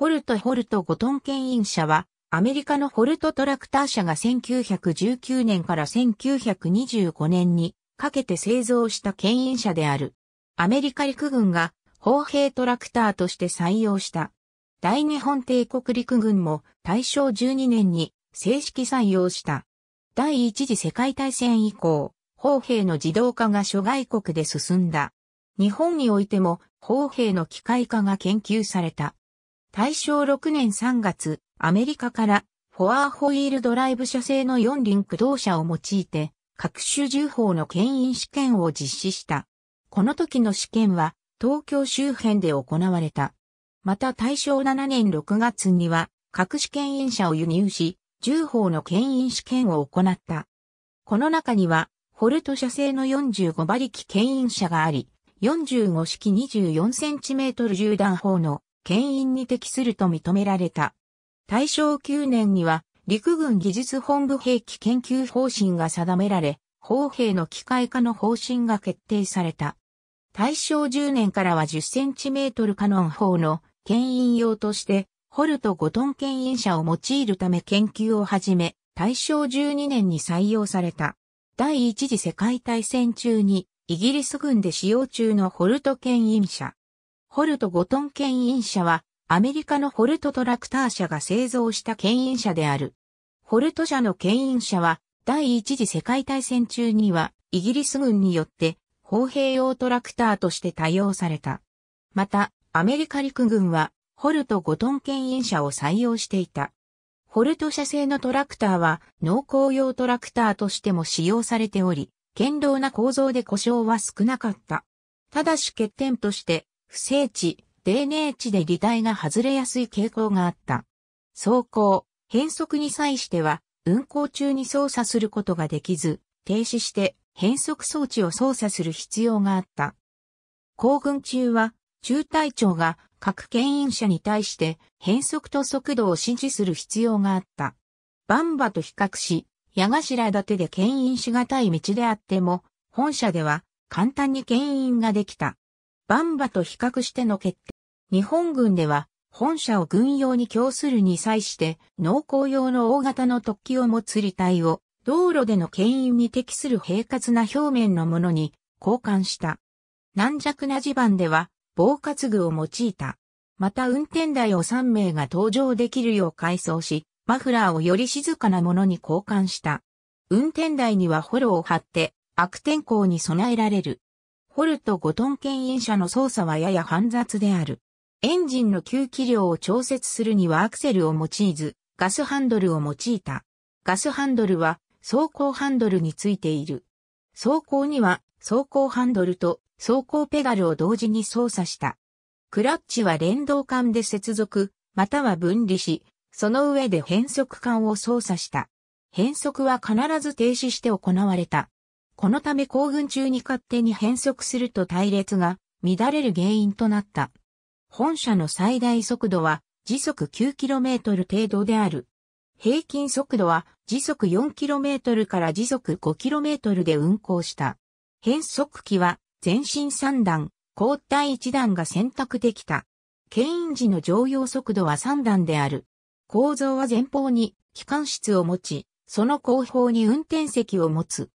ホルト・ホルト・ゴトン牽引車は、アメリカのホルトトラクター社が1919年から1925年にかけて製造した牽引車である。アメリカ陸軍が砲兵トラクターとして採用した。大日本帝国陸軍も大正12年に正式採用した。第一次世界大戦以降、砲兵の自動化が諸外国で進んだ。日本においても砲兵の機械化が研究された。大正6年3月、アメリカからフォアホイールドライブ車製の四輪駆動車を用いて、各種銃砲の牽引試験を実施した。この時の試験は、東京周辺で行われた。また大正7年6月には、各種牽引車を輸入し、銃砲の牽引試験を行った。この中には、ホルト車製の45馬力牽引車があり、45式24センチメートル銃弾砲の牽引に適すると認められた。大正9年には陸軍技術本部兵器研究方針が定められ、砲兵の機械化の方針が決定された。大正10年からは10センチメートルカノン砲の牽引用として、ホルト5トン牽引車を用いるため研究を始め、大正12年に採用された。第一次世界大戦中にイギリス軍で使用中のホルト牽引車、ホルト・ゴトン牽引車は、アメリカのホルトトラクター社が製造した牽引車である。ホルト社の牽引車は、第一次世界大戦中には、イギリス軍によって、砲兵用トラクターとして多用された。また、アメリカ陸軍は、ホルト・ゴトン牽引車を採用していた。ホルト社製のトラクターは、農耕用トラクターとしても使用されており、堅牢な構造で故障は少なかった。ただし欠点として、不整地、低泥地で履帯が外れやすい傾向があった。走行、変速に際しては、運行中に操作することができず、停止して変速装置を操作する必要があった。行軍中は、中隊長が各牽引車に対して変速と速度を指示する必要があった。バンバと比較し、矢頭立てで牽引しがたい道であっても、本社では簡単に牽引ができた。バンバと比較しての決定。日本軍では、本社を軍用に供するに際して、農耕用の大型の突起を持つ履体を、道路での牽引に適する平滑な表面のものに交換した。軟弱な地盤では、防滑具を用いた。また運転台を3名が登場できるよう改装し、マフラーをより静かなものに交換した。運転台にはホロを張って、悪天候に備えられる。ホルト5トン牽引車の操作はやや煩雑である。エンジンの吸気量を調節するにはアクセルを用いず、ガスハンドルを用いた。ガスハンドルは走行ハンドルについている。走行には走行ハンドルと走行ペダルを同時に操作した。クラッチは連動管で接続、または分離し、その上で変速管を操作した。変速は必ず停止して行われた。このため行軍中に勝手に変速すると隊列が乱れる原因となった。本社の最大速度は時速 9km 程度である。平均速度は時速 4km から時速 5km で運行した。変速機は前進3段、後退1段が選択できた。牽引時の常用速度は3段である。構造は前方に機関室を持ち、その後方に運転席を持つ。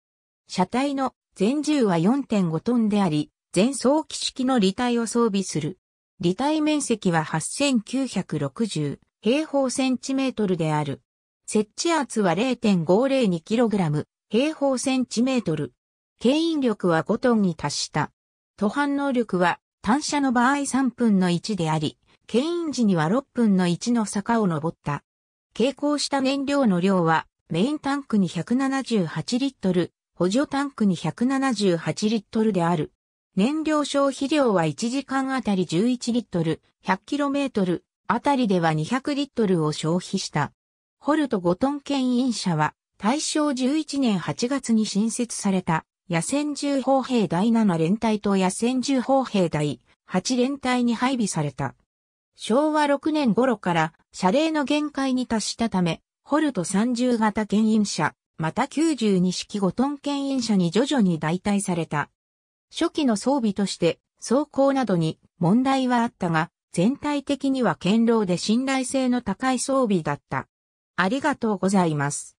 車体の前重は4.5トンであり、前装機式の履体を装備する。履体面積は8960平方センチメートルである。設置圧は 0.502kg 平方センチメートル。牽引力は5トンに達した。途半能力は単車の場合3分の1であり、牽引時には6分の1の坂を登った。傾向した燃料の量はメインタンクに178リットル、補助タンクに178リットルである。燃料消費量は1時間あたり11リットル、100km あたりでは200リットルを消費した。ホルト5トン牽引車は大正11年8月に新設された野戦銃砲兵第7連隊と野戦銃砲兵第8連隊に配備された。昭和6年頃から車礼の限界に達したため、ホルト30型牽引車、また92式5トン牽引車に徐々に代替された。初期の装備として走行などに問題はあったが、全体的には堅牢で信頼性の高い装備だった。ありがとうございます。